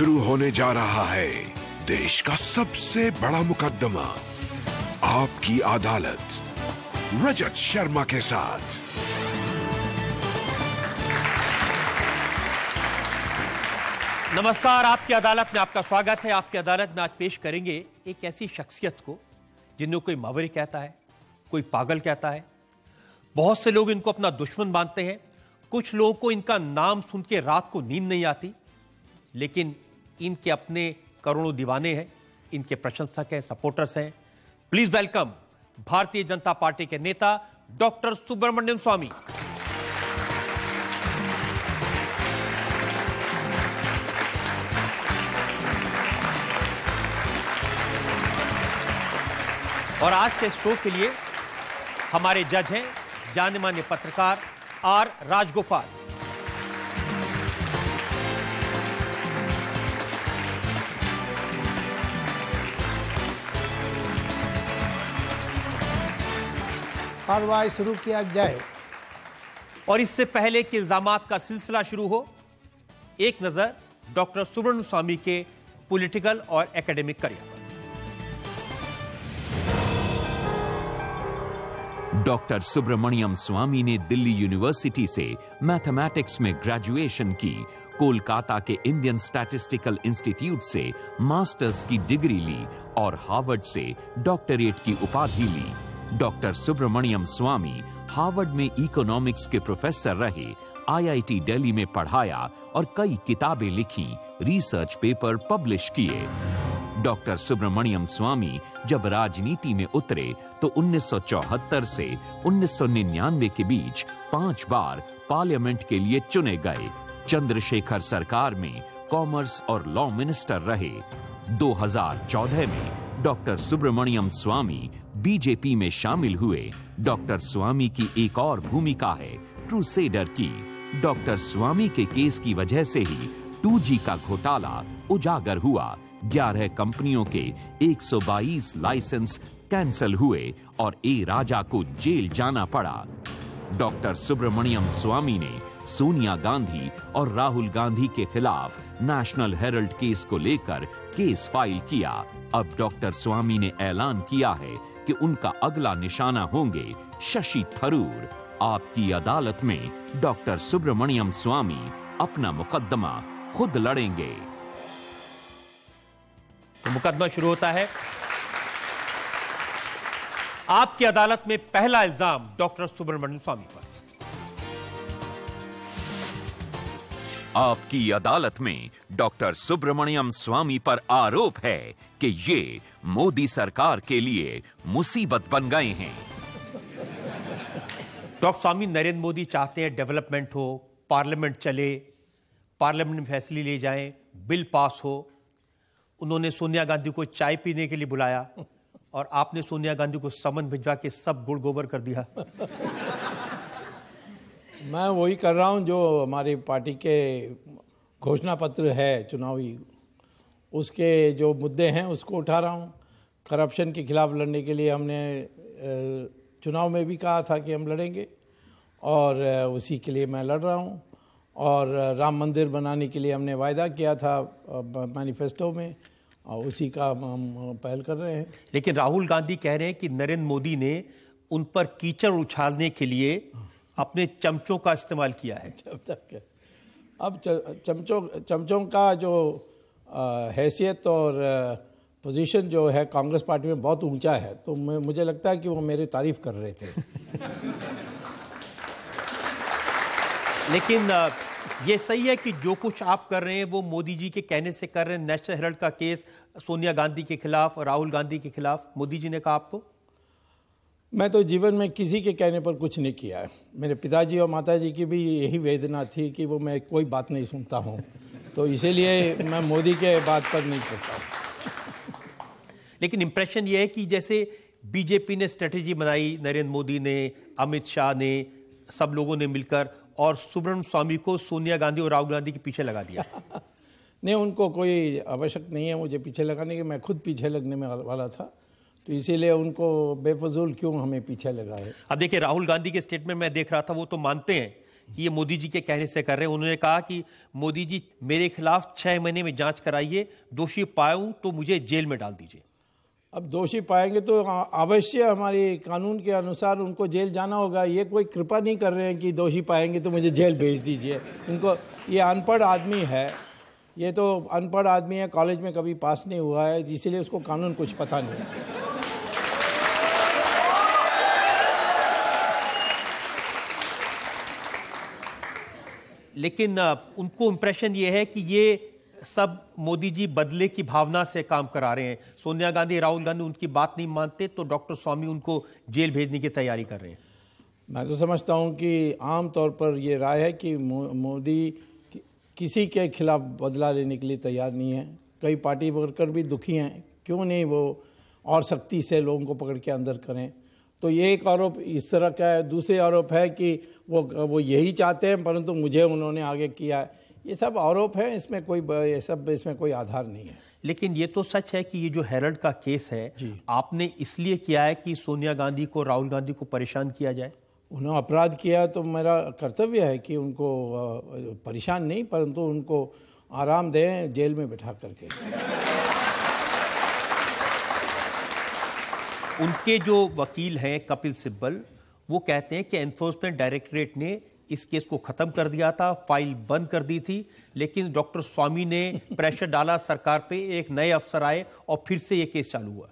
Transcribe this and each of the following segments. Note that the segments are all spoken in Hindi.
शुरू होने जा रहा है देश का सबसे बड़ा मुकदमा आपकी अदालत रजत शर्मा के साथ नमस्कार आपकी अदालत में आपका स्वागत है आपकी अदालत में आज पेश करेंगे एक ऐसी शख्सियत को जिन्हें कोई मावरी कहता है कोई पागल कहता है बहुत से लोग इनको अपना दुश्मन मानते हैं कुछ लोगों को इनका नाम सुन के रात को नींद नहीं आती लेकिन इनके अपने करोड़ों दीवाने हैं इनके प्रशंसक हैं सपोर्टर्स हैं प्लीज वेलकम भारतीय जनता पार्टी के नेता डॉक्टर सुब्रमण्यम स्वामी और आज के शो के लिए हमारे जज हैं जाने माने पत्रकार आर राजगोपाल कार्रवाई शुरू किया जाए और इससे पहले कि इल्जाम का सिलसिला शुरू हो एक नज़र डॉक्टर सुब्रमण्य स्वामी के पॉलिटिकल और academic career doctor Subramanian Swamy ने दिल्ली यूनिवर्सिटी से मैथमेटिक्स में ग्रेजुएशन की कोलकाता के इंडियन स्टैटिस्टिकल इंस्टीट्यूट से मास्टर्स की डिग्री ली और हार्वर्ड से डॉक्टरेट की उपाधि ली डॉक्टर सुब्रमण्यम स्वामी हार्वर्ड में इकोनॉमिक्स के प्रोफेसर रहे आईआईटी दिल्ली में पढ़ाया और कई किताबें लिखी रिसर्च पेपर पब्लिश किए डॉक्टर सुब्रमण्यम स्वामी जब राजनीति में उतरे तो 1974 से 1999 के बीच पांच बार पार्लियामेंट के लिए चुने गए चंद्रशेखर सरकार में कॉमर्स और लॉ मिनिस्टर रहे 2014 में डॉक्टर सुब्रमण्यम स्वामी बीजेपी में शामिल हुए डॉक्टर स्वामी की एक और भूमिका है क्रूसेडर की डॉक्टर स्वामी के केस की वजह से ही 2G का घोटाला उजागर हुआ 11 कंपनियों के 122 लाइसेंस कैंसिल हुए और ए राजा को जेल जाना पड़ा डॉक्टर सुब्रमण्यम स्वामी ने सोनिया गांधी और राहुल गांधी के खिलाफ नेशनल हेरल्ड केस को लेकर केस फाइल किया अब डॉक्टर स्वामी ने ऐलान किया है कि उनका अगला निशाना होंगे शशि थरूर आपकी अदालत में डॉक्टर सुब्रमण्यम स्वामी अपना मुकदमा खुद लड़ेंगे तो मुकदमा शुरू होता है आपकी अदालत में पहला इल्जाम डॉक्टर सुब्रमण्यम स्वामी पर आपकी अदालत में डॉक्टर सुब्रमण्यम स्वामी पर आरोप है कि ये मोदी सरकार के लिए मुसीबत बन गए हैं डॉक्टर स्वामी नरेंद्र मोदी चाहते हैं डेवलपमेंट हो पार्लियामेंट चले पार्लियामेंट में फैसले ले जाएं, बिल पास हो उन्होंने सोनिया गांधी को चाय पीने के लिए बुलाया और आपने सोनिया गांधी को समन भिजवा के सब गुड़ गोबर कर दिया मैं वही कर रहा हूँ जो हमारी पार्टी के घोषणा पत्र है चुनावी उसके जो मुद्दे हैं उसको उठा रहा हूँ करप्शन के खिलाफ लड़ने के लिए हमने चुनाव में भी कहा था कि हम लड़ेंगे और उसी के लिए मैं लड़ रहा हूँ और राम मंदिर बनाने के लिए हमने वायदा किया था मैनिफेस्टो में और उसी का हम पहल कर रहे हैं लेकिन राहुल गांधी कह रहे हैं कि नरेंद्र मोदी ने उन पर कीचड़ उछालने के लिए अपने चमचों का इस्तेमाल किया है अब चमचों चमचों का जो आ, हैसियत और पोजीशन जो है कांग्रेस पार्टी में बहुत ऊंचा है तो मुझे लगता है कि वो मेरी तारीफ कर रहे थे लेकिन ये सही है कि जो कुछ आप कर रहे हैं वो मोदी जी के कहने से कर रहे हैं नेशनल हेरल्ड का केस सोनिया गांधी के खिलाफ राहुल गांधी के खिलाफ मोदी जी ने कहा आपको मैं तो जीवन में किसी के कहने पर कुछ नहीं किया है मेरे पिताजी और माताजी की भी यही वेदना थी कि वो मैं कोई बात नहीं सुनता हूँ तो इसीलिए मैं मोदी के बात पर नहीं सुनता लेकिन इम्प्रेशन ये है कि जैसे बीजेपी ने स्ट्रेटेजी बनाई नरेंद्र मोदी ने अमित शाह ने सब लोगों ने मिलकर और सुब्रम स्वामी को सोनिया गांधी और राहुल गांधी के पीछे लगा दिया नहीं उनको कोई आवश्यक नहीं है मुझे पीछे लगाने की मैं खुद पीछे लगने में वाला था तो इसीलिए उनको बेफजूल क्यों हमें पीछे लगा है अब देखिए राहुल गांधी के स्टेटमेंट में देख रहा था वो तो मानते हैं कि ये मोदी जी के कहने से कर रहे हैं उन्होंने कहा कि मोदी जी मेरे खिलाफ छः महीने में जांच कराइए दोषी पाऊँ तो मुझे जेल में डाल दीजिए अब दोषी पाएंगे तो अवश्य हमारे कानून के अनुसार उनको जेल जाना होगा ये कोई कृपा नहीं कर रहे हैं कि दोषी पाएंगे तो मुझे जेल भेज दीजिए उनको ये अनपढ़ आदमी है ये तो अनपढ़ आदमी है कॉलेज में कभी पास नहीं हुआ है इसीलिए उसको कानून कुछ पता नहीं लेकिन उनको इम्प्रेशन ये है कि ये सब मोदी जी बदले की भावना से काम करा रहे हैं सोनिया गांधी राहुल गांधी उनकी बात नहीं मानते तो डॉक्टर स्वामी उनको जेल भेजने की तैयारी कर रहे हैं मैं तो समझता हूं कि आम तौर पर ये राय है कि मोदी किसी के खिलाफ बदला लेने के लिए तैयार नहीं है कई पार्टी वर्कर भी दुखी हैं क्यों नहीं वो और सख्ती से लोगों को पकड़ के अंदर करें तो ये एक आरोप इस तरह का है दूसरे आरोप है कि वो वो यही चाहते हैं परंतु मुझे उन्होंने आगे किया है ये सब आरोप है इसमें कोई ये सब इसमें कोई आधार नहीं है लेकिन ये तो सच है कि ये जो हेरल्ड का केस है आपने इसलिए किया है कि सोनिया गांधी को राहुल गांधी को परेशान किया जाए उन्होंने अपराध किया तो मेरा कर्तव्य है कि उनको परेशान नहीं परंतु उनको आराम दें जेल में बैठा करके उनके जो वकील हैं कपिल सिब्बल वो कहते हैं कि एनफोर्समेंट डायरेक्टरेट ने इस केस को खत्म कर दिया था फाइल बंद कर दी थी लेकिन डॉक्टर स्वामी ने प्रेशर डाला सरकार पे एक नए अफसर आए और फिर से ये केस चालू हुआ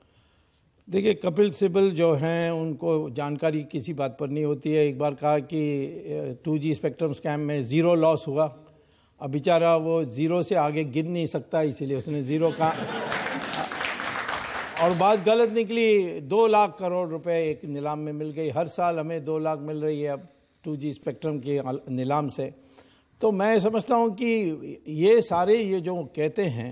देखिए कपिल सिब्बल जो हैं उनको जानकारी किसी बात पर नहीं होती है एक बार कहा कि टू जी स्पेक्ट्रम स्कैम में ज़ीरो लॉस हुआ अब बेचारा वो ज़ीरो से आगे गिन नहीं सकता इसीलिए उसने ज़ीरो का और बात गलत निकली दो लाख करोड़ रुपए एक नीलाम में मिल गई हर साल हमें दो लाख मिल रही है अब टू जी स्पेक्ट्रम के नीलाम से तो मैं समझता हूँ कि ये सारे ये जो कहते हैं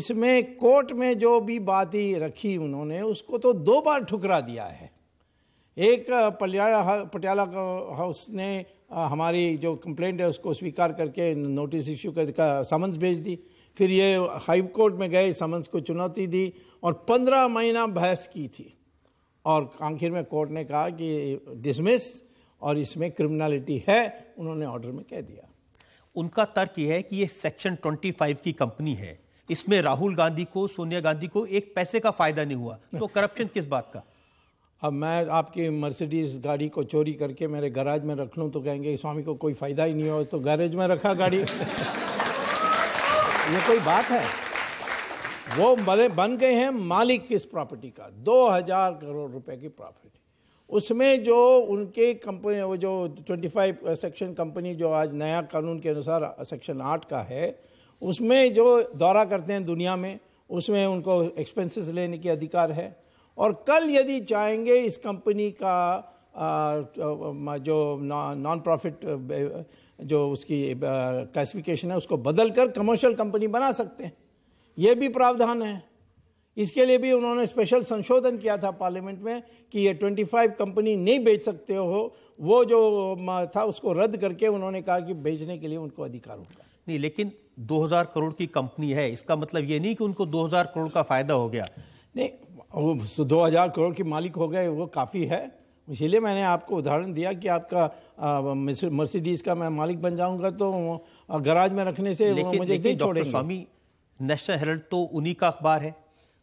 इसमें कोर्ट में जो भी बात ही रखी उन्होंने उसको तो दो बार ठुकरा दिया है एक पटियाला पटियाला हाउस ने हमारी जो कंप्लेंट है उसको स्वीकार करके नोटिस इश्यू कर समन्स भेज दी फिर ये हाई कोर्ट में गए समन्स को चुनौती दी और पंद्रह महीना बहस की थी और आखिर में कोर्ट ने कहा कि डिसमिस और इसमें क्रिमिनलिटी है उन्होंने ऑर्डर में कह दिया उनका तर्क यह है कि ये सेक्शन 25 की कंपनी है इसमें राहुल गांधी को सोनिया गांधी को एक पैसे का फायदा नहीं हुआ तो करप्शन किस बात का अब मैं आपकी मर्सिडीज गाड़ी को चोरी करके मेरे गैराज में रख लूँ तो कहेंगे स्वामी को कोई फ़ायदा ही नहीं हो तो गैरेज में रखा गाड़ी ये कोई बात है वो बने बन गए हैं मालिक किस प्रॉपर्टी का दो हजार करोड़ रुपए की प्रॉपर्टी उसमें जो उनके कंपनी वो जो 25 सेक्शन कंपनी जो आज नया कानून के अनुसार सेक्शन आठ का है उसमें जो दौरा करते हैं दुनिया में उसमें उनको एक्सपेंसेस लेने के अधिकार है और कल यदि चाहेंगे इस कंपनी का आ, जो नॉन प्रॉफिट जो उसकी क्लासिफिकेशन है उसको बदल कर कमर्शियल कंपनी बना सकते हैं ये भी प्रावधान है इसके लिए भी उन्होंने स्पेशल संशोधन किया था पार्लियामेंट में कि ये 25 कंपनी नहीं बेच सकते हो वो जो था उसको रद्द करके उन्होंने कहा कि बेचने के लिए उनको अधिकार होगा नहीं लेकिन 2000 करोड़ की कंपनी है इसका मतलब ये नहीं कि उनको 2000 करोड़ का फायदा हो गया नहीं वो दो करोड़ की मालिक हो गए वो काफ़ी है इसीलिए मैंने आपको उदाहरण दिया कि आपका मर्सिडीज का मैं मालिक बन जाऊंगा तो गराज में रखने से लेकिन, मुझे लेकिन नहीं स्वामी नेशनल हेरल्ड तो उन्हीं का अखबार है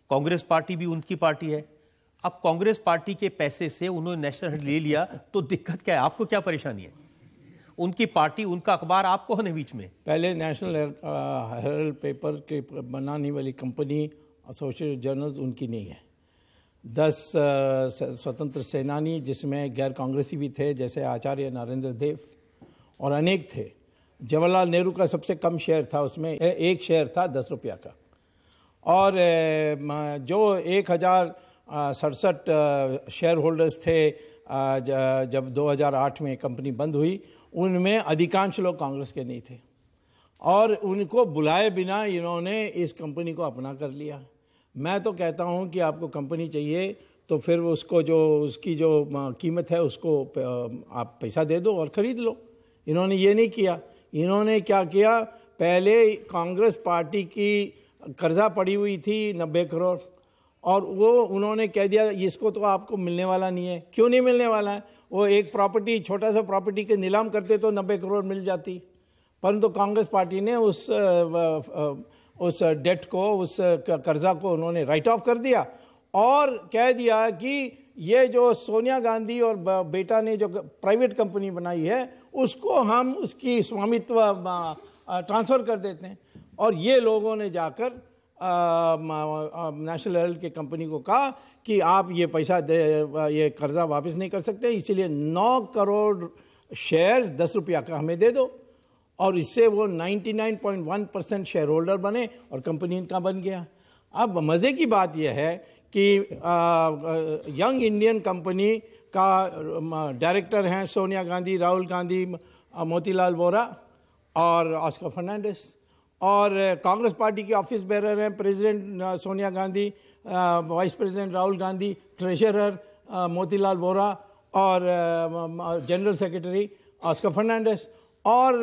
कांग्रेस पार्टी भी उनकी पार्टी है अब कांग्रेस पार्टी के पैसे से उन्होंने नेशनल हेरल्ड ले लिया तो दिक्कत क्या है आपको क्या परेशानी है उनकी पार्टी उनका अखबार आपको कौन है बीच में पहले नेशनल हेरल्ड पेपर के बनाने वाली कंपनी एसोसिएट जर्नल्स उनकी नहीं है दस स्वतंत्र सेनानी जिसमें गैर कांग्रेसी भी थे जैसे आचार्य नरेंद्र देव और अनेक थे जवाहरलाल नेहरू का सबसे कम शेयर था उसमें एक शेयर था दस रुपया का और जो एक हज़ार सड़सठ शेयर होल्डर्स थे जब 2008 में कंपनी बंद हुई उनमें अधिकांश लोग कांग्रेस के नहीं थे और उनको बुलाए बिना इन्होंने इस कंपनी को अपना कर लिया मैं तो कहता हूँ कि आपको कंपनी चाहिए तो फिर उसको जो उसकी जो कीमत है उसको आप पैसा दे दो और ख़रीद लो इन्होंने ये नहीं किया इन्होंने क्या किया पहले कांग्रेस पार्टी की कर्जा पड़ी हुई थी नब्बे करोड़ और वो उन्होंने कह दिया इसको तो आपको मिलने वाला नहीं है क्यों नहीं मिलने वाला है वो एक प्रॉपर्टी छोटा सा प्रॉपर्टी के नीलाम करते तो नब्बे करोड़ मिल जाती परंतु कांग्रेस पार्टी ने उस आ, आ, आ, उस डेट को उस कर्जा को उन्होंने राइट ऑफ कर दिया और कह दिया कि ये जो सोनिया गांधी और बेटा ने जो प्राइवेट कंपनी बनाई है उसको हम उसकी स्वामित्व ट्रांसफ़र कर देते हैं और ये लोगों ने जाकर नेशनल हेल्थ के कंपनी को कहा कि आप ये पैसा दे ये कर्ज़ा वापस नहीं कर सकते इसीलिए नौ करोड़ शेयर्स दस रुपया का हमें दे दो और इससे वो 99.1 परसेंट शेयर होल्डर बने और कंपनी इनका बन गया अब मज़े की बात यह है कि आ, आ, यंग इंडियन कंपनी का डायरेक्टर हैं सोनिया गांधी राहुल गांधी मोतीलाल वोरा और ऑस्कर फर्नांडिस और कांग्रेस पार्टी के ऑफिस बेरर हैं president Sonia Gandhi vice president Rahul Gandhi treasurer Motilal Vora और जनरल सेक्रेटरी ऑस्कर फर्नांडिस और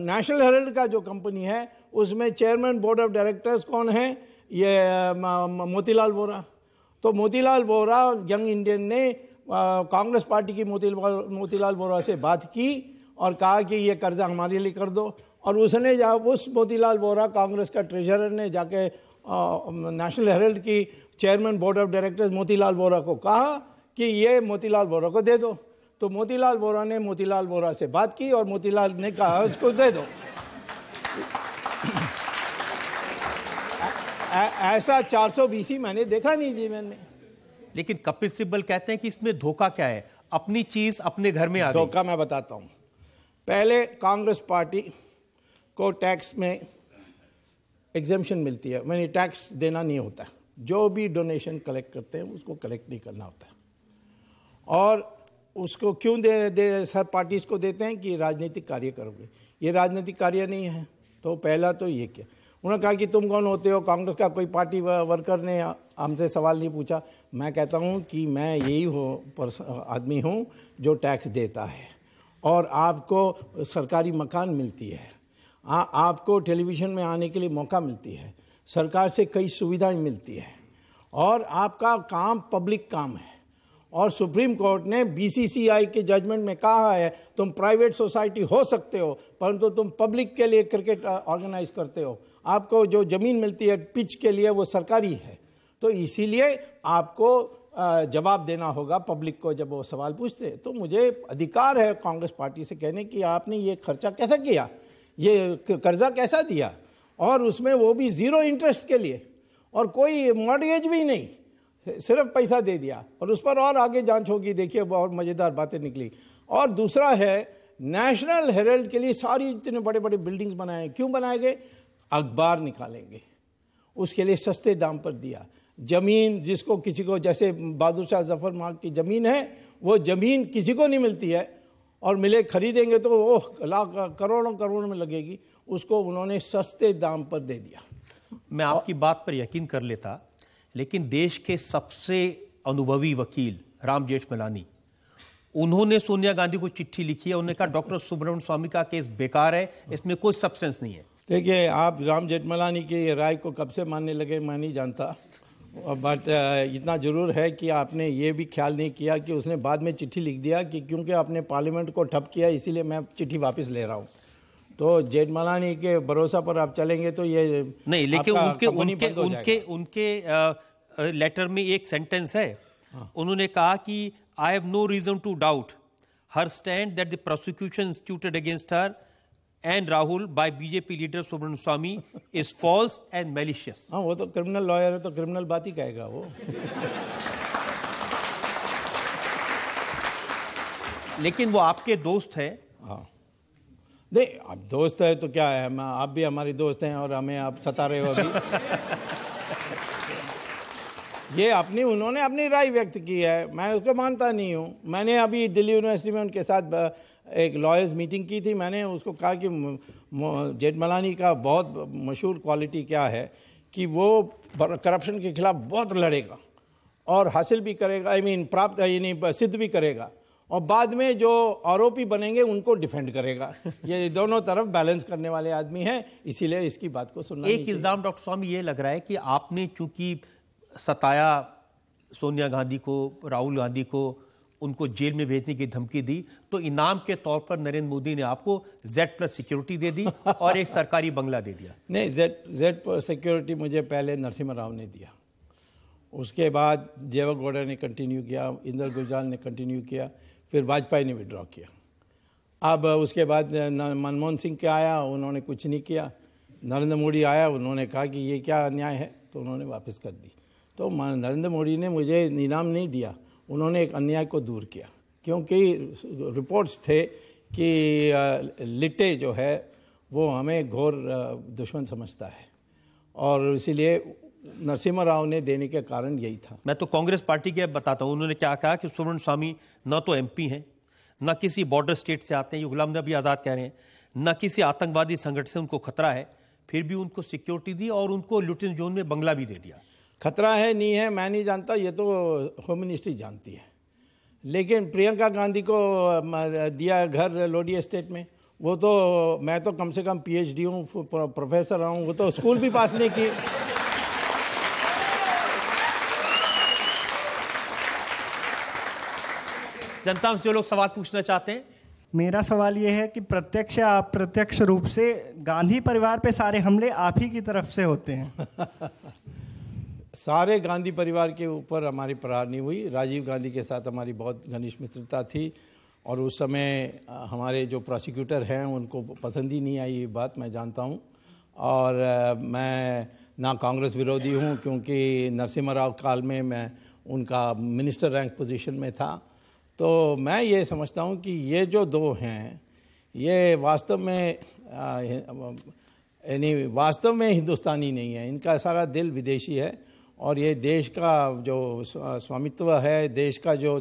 नेशनल हेरल्ड का जो कंपनी है उसमें चेयरमैन बोर्ड ऑफ डायरेक्टर्स कौन है ये मोतीलाल वोरा तो मोतीलाल वोरा यंग इंडियन ने कांग्रेस पार्टी की मोतीलाल मोतीलाल वोरा से बात की और कहा कि ये कर्जा हमारे लिए कर दो और उसने जा उस मोतीलाल वोरा कांग्रेस का ट्रेजरर ने जाके नेशनल हेरल्ड की chairman board of directors Motilal Vora को कहा कि ये मोतीलाल वोरा को दे दो तो मोतीलाल वोरा ने मोतीलाल वोरा से बात की और मोतीलाल ने कहा उसको दे दो ऐसा 400 बीसी मैंने देखा नहीं जीवन में लेकिन कपिल सिब्बल कहते हैं कि इसमें धोखा क्या है अपनी चीज अपने घर में आ धोखा मैं बताता हूं पहले कांग्रेस पार्टी को टैक्स में एग्जामेशन मिलती है मैंने टैक्स देना नहीं होता जो भी डोनेशन कलेक्ट करते हैं उसको कलेक्ट नहीं करना होता और उसको क्यों दे दे सब पार्टीज को देते हैं कि राजनीतिक कार्य करोगे ये राजनीतिक कार्य नहीं है तो पहला तो ये क्या उन्होंने कहा कि तुम कौन होते हो कांग्रेस का कोई पार्टी वर्कर ने हमसे सवाल नहीं पूछा मैं कहता हूँ कि मैं यही हो आदमी हूँ जो टैक्स देता है और आपको सरकारी मकान मिलती है आ, आपको टेलीविज़न में आने के लिए मौका मिलती है सरकार से कई सुविधाएं मिलती है और आपका काम पब्लिक काम है और सुप्रीम कोर्ट ने बीसीसीआई के जजमेंट में कहा है तुम प्राइवेट सोसाइटी हो सकते हो परंतु तुम पब्लिक के लिए क्रिकेट ऑर्गेनाइज uh, करते हो आपको जो ज़मीन मिलती है पिच के लिए वो सरकारी है तो इसीलिए आपको uh, जवाब देना होगा पब्लिक को जब वो सवाल पूछते तो मुझे अधिकार है कांग्रेस पार्टी से कहने कि आपने ये खर्चा कैसा किया ये कर्जा कैसा दिया और उसमें वो भी ज़ीरो इंटरेस्ट के लिए और कोई मॉडगेज भी नहीं सिर्फ पैसा दे दिया और उस पर और आगे जांच होगी देखिए बहुत मज़ेदार बातें निकली और दूसरा है नेशनल हेरल्ड के लिए सारी इतने बड़े बड़े बिल्डिंग्स बनाए क्यों बनाए गए अखबार निकालेंगे उसके लिए सस्ते दाम पर दिया ज़मीन जिसको किसी को जैसे बहादुर शाह जफर मार्ग की ज़मीन है वो ज़मीन किसी को नहीं मिलती है और मिले खरीदेंगे तो वो लाख करोड़ों करोड़ों में लगेगी उसको उन्होंने सस्ते दाम पर दे दिया मैं आपकी बात पर यकीन कर लेता लेकिन देश के सबसे अनुभवी वकील राम जेठमलानी उन्होंने सोनिया गांधी को चिट्ठी लिखी है उन्होंने कहा डॉक्टर सुब्रमण्य स्वामी का केस बेकार है इसमें कोई सब्सटेंस नहीं है देखिए आप राम जेठमलानी की राय को कब से मानने लगे मैं नहीं जानता बट इतना ज़रूर है कि आपने ये भी ख्याल नहीं किया कि उसने बाद में चिट्ठी लिख दिया कि क्योंकि आपने पार्लियामेंट को ठप किया इसीलिए मैं चिट्ठी वापस ले रहा हूँ तो जेठमलानी के भरोसा पर आप चलेंगे तो ये नहीं लेकिन उनके उनके उनके उनके लेटर में एक सेंटेंस है हाँ। उन्होंने कहा कि I have no reason to doubt her stand that the prosecution instituted against her and Rahul by BJP leader Subramanian Swamy is false and malicious हाँ वो तो क्रिमिनल लॉयर है तो क्रिमिनल बात ही कहेगा वो लेकिन वो आपके दोस्त हैं नहीं आप दोस्त है तो क्या है मैं आप भी हमारी दोस्त हैं और हमें आप सता रहे हो अभी ये अपनी उन्होंने अपनी राय व्यक्त की है मैं उसको मानता नहीं हूँ मैंने अभी दिल्ली यूनिवर्सिटी में उनके साथ एक लॉयर्स मीटिंग की थी मैंने उसको कहा कि जेठमलानी का बहुत मशहूर क्वालिटी क्या है कि वो करप्शन के खिलाफ बहुत लड़ेगा और हासिल भी करेगा आई I मीन mean, प्राप्त यानी सिद्ध भी करेगा और बाद में जो आरोपी बनेंगे उनको डिफेंड करेगा ये दोनों तरफ बैलेंस करने वाले आदमी हैं इसीलिए इसकी बात को सुनना एक इल्ज़ाम डॉक्टर स्वामी ये लग रहा है कि आपने चूंकि सताया सोनिया गांधी को राहुल गांधी को उनको जेल में भेजने की धमकी दी तो इनाम के तौर पर नरेंद्र मोदी ने आपको जेड प्लस सिक्योरिटी दे दी और एक सरकारी बंगला दे दिया नहीं जेड जेड सिक्योरिटी मुझे पहले नरसिम्हा राव ने दिया उसके बाद जेवा गौड़ा ने कंटिन्यू किया इंदर गुजराल ने कंटिन्यू किया फिर वाजपेयी ने विड्रॉ किया अब उसके बाद मनमोहन सिंह के आया उन्होंने कुछ नहीं किया नरेंद्र मोदी आया उन्होंने कहा कि ये क्या अन्याय है तो उन्होंने वापस कर दी तो नरेंद्र मोदी ने मुझे इनाम नहीं दिया उन्होंने एक अन्याय को दूर किया क्योंकि रिपोर्ट्स थे कि लिट्टे जो है वो हमें घोर दुश्मन समझता है और इसीलिए नरसिम्हा राव ने देने के कारण यही था मैं तो कांग्रेस पार्टी के बताता हूँ उन्होंने क्या कहा कि सुवर्ण स्वामी न तो पी हैं न किसी बॉर्डर स्टेट से आते हैं ये गुलाम नबी आज़ाद कह रहे हैं न किसी आतंकवादी संगठन से उनको खतरा है फिर भी उनको सिक्योरिटी दी और उनको लुटिन जोन में बंगला भी दे दिया खतरा है नहीं है मैं नहीं जानता ये तो होम मिनिस्ट्री जानती है लेकिन प्रियंका गांधी को दिया घर लोडी स्टेट में वो तो मैं तो कम से कम पीएचडी हूँ प्रोफेसर हूँ वो तो स्कूल भी पास नहीं किए जनता जो लोग सवाल पूछना चाहते हैं मेरा सवाल ये है कि प्रत्यक्ष या अप्रत्यक्ष रूप से गांधी परिवार पे सारे हमले आप ही की तरफ से होते हैं सारे गांधी परिवार के ऊपर हमारी प्रहार नहीं हुई राजीव गांधी के साथ हमारी बहुत घनिष्ठ मित्रता थी और उस समय हमारे जो प्रोसिक्यूटर हैं उनको पसंद ही नहीं आई ये बात मैं जानता हूँ और मैं ना कांग्रेस विरोधी हूँ क्योंकि नरसिम्हा राव काल में मैं उनका मिनिस्टर रैंक पोजीशन में था तो मैं ये समझता हूँ कि ये जो दो हैं ये वास्तव में यानी वास्तव में हिंदुस्तानी नहीं है इनका सारा दिल विदेशी है और ये देश का जो स्वामित्व है देश का जो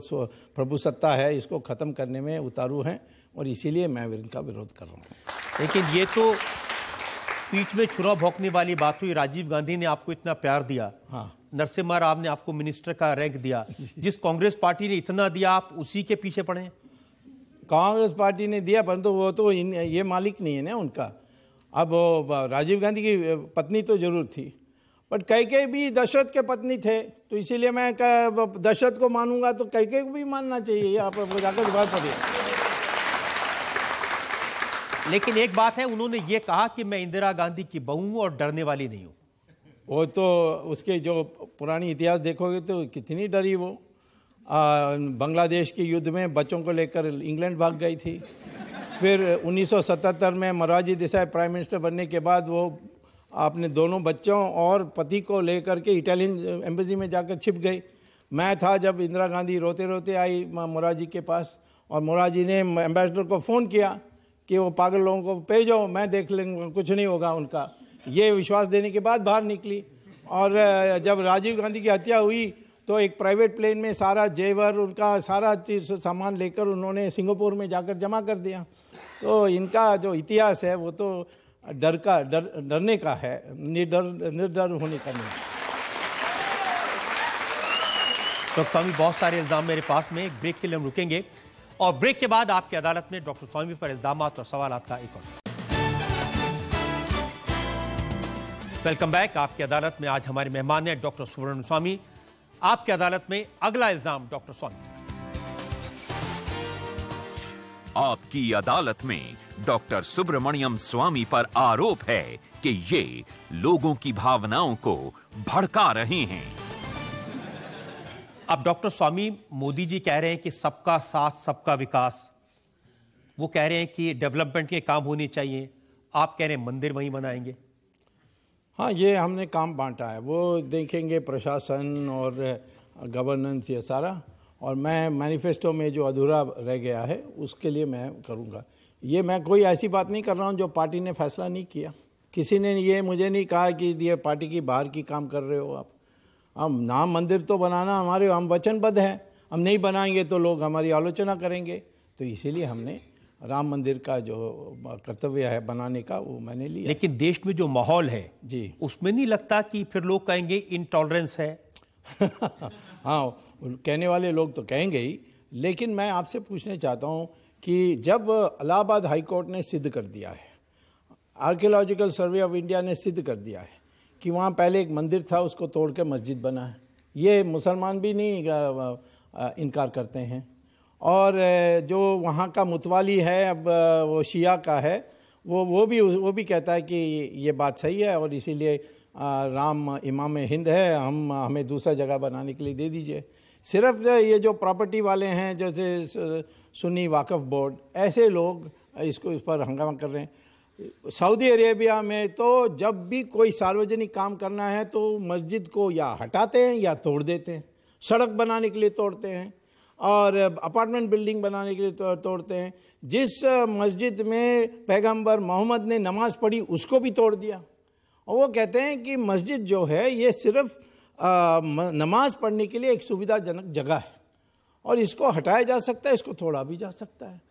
प्रभुसत्ता है इसको ख़त्म करने में उतारू हैं और इसीलिए मैं इनका विरोध कर रहा हूँ लेकिन ये तो पीठ में छुरा भोंकने वाली बात हुई राजीव गांधी ने आपको इतना प्यार दिया हाँ नरसिम्हा राव ने आपको मिनिस्टर का रैंक दिया जिस कांग्रेस पार्टी ने इतना दिया आप उसी के पीछे पड़े कांग्रेस पार्टी ने दिया परंतु तो वो तो इन, ये मालिक नहीं है ना उनका अब राजीव गांधी की पत्नी तो जरूर थी बट कई कई भी दशरथ के पत्नी थे तो इसीलिए मैं दशरथ को मानूंगा तो कई कई को भी मानना चाहिए आप जाकर दोबारा पढ़िए लेकिन एक बात है उन्होंने ये कहा कि मैं इंदिरा गांधी की बहू और डरने वाली नहीं हूँ वो तो उसके जो पुरानी इतिहास देखोगे तो कितनी डरी वो बांग्लादेश के युद्ध में बच्चों को लेकर इंग्लैंड भाग गई थी फिर 1977 में मराजी देसाई प्राइम मिनिस्टर बनने के बाद वो आपने दोनों बच्चों और पति को लेकर के इटालियन एम्बेसी में जाकर छिप गई मैं था जब इंदिरा गांधी रोते रोते आई मोराजी के पास और मोराजी ने एम्बेसडर को फ़ोन किया कि वो पागल लोगों को भेजो मैं देख लेंगे कुछ नहीं होगा उनका ये विश्वास देने के बाद बाहर निकली और जब राजीव गांधी की हत्या हुई तो एक प्राइवेट प्लेन में सारा जेवर उनका सारा चीज सामान लेकर उन्होंने सिंगापुर में जाकर जमा कर दिया तो इनका जो इतिहास है वो तो डर का डर डरने का है निडर निर्डर होने का नहीं तो स्वामी बहुत सारे इल्ज़ाम मेरे पास में एक ब्रेक के लिए हम रुकेंगे और ब्रेक के बाद आपकी अदालत में डॉक्टर स्वामी पर इल्ज़ाम और सवाल आपका एक और वेलकम बैक आपकी अदालत में आज हमारे मेहमान हैं डॉक्टर सुवर्ण स्वामी आपकी अदालत में अगला इल्जाम डॉक्टर स्वामी आपकी अदालत में डॉक्टर सुब्रमण्यम स्वामी पर आरोप है कि ये लोगों की भावनाओं को भड़का रहे हैं अब डॉक्टर स्वामी मोदी जी कह रहे हैं कि सबका साथ सबका विकास वो कह रहे हैं कि डेवलपमेंट के काम होने चाहिए आप कह रहे हैं मंदिर वहीं बनाएंगे हाँ ये हमने काम बांटा है वो देखेंगे प्रशासन और गवर्नेंस ये सारा और मैं मैनिफेस्टो में जो अधूरा रह गया है उसके लिए मैं करूँगा ये मैं कोई ऐसी बात नहीं कर रहा हूँ जो पार्टी ने फैसला नहीं किया किसी ने ये मुझे नहीं कहा कि ये पार्टी की बाहर की काम कर रहे हो आप हम नाम मंदिर तो बनाना हमारे हम वचनबद्ध हैं हम नहीं बनाएंगे तो लोग हमारी आलोचना करेंगे तो इसीलिए हमने राम मंदिर का जो कर्तव्य है बनाने का वो मैंने लिया लेकिन देश में जो माहौल है जी उसमें नहीं लगता कि फिर लोग कहेंगे इनटॉलरेंस है हाँ कहने वाले लोग तो कहेंगे ही लेकिन मैं आपसे पूछना चाहता हूँ कि जब इलाहाबाद हाईकोर्ट ने सिद्ध कर दिया है आर्कियोलॉजिकल सर्वे ऑफ इंडिया ने सिद्ध कर दिया है कि वहाँ पहले एक मंदिर था उसको तोड़ के मस्जिद बना है ये मुसलमान भी नहीं इनकार करते हैं और जो वहाँ का मुतवाली है अब वो शिया का है वो वो भी वो भी कहता है कि ये बात सही है और इसीलिए राम इमाम हिंद है हम हमें दूसरा जगह बनाने के लिए दे दीजिए सिर्फ ये जो प्रॉपर्टी वाले हैं जैसे सुन्नी वाकफ़ बोर्ड ऐसे लोग इसको इस पर हंगामा कर रहे हैं सऊदी अरेबिया में तो जब भी कोई सार्वजनिक काम करना है तो मस्जिद को या हटाते हैं या तोड़ देते हैं सड़क बनाने के लिए तोड़ते हैं और अपार्टमेंट बिल्डिंग बनाने के लिए तो, तोड़ते हैं जिस मस्जिद में पैगंबर मोहम्मद ने नमाज पढ़ी उसको भी तोड़ दिया और वो कहते हैं कि मस्जिद जो है ये सिर्फ आ, नमाज पढ़ने के लिए एक सुविधाजनक जगह है और इसको हटाया जा सकता है इसको थोड़ा भी जा सकता है